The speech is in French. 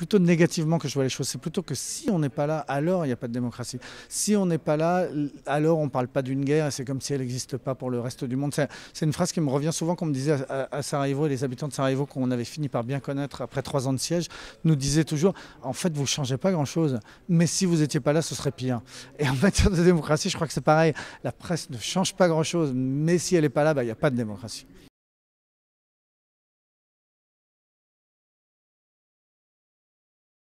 plutôt négativement que je vois les choses. C'est plutôt que si on n'est pas là, alors il n'y a pas de démocratie. Si on n'est pas là, alors on ne parle pas d'une guerre c'est comme si elle n'existe pas pour le reste du monde. C'est une phrase qui me revient souvent qu'on me disait à, Sarajevo et les habitants de Sarajevo qu'on avait fini par bien connaître après trois ans de siège, nous disaient toujours en fait vous ne changez pas grand-chose, mais si vous n'étiez pas là, ce serait pire. Et en matière de démocratie, je crois que c'est pareil. La presse ne change pas grand-chose, mais si elle n'est pas là, bah, il n'y a pas de démocratie.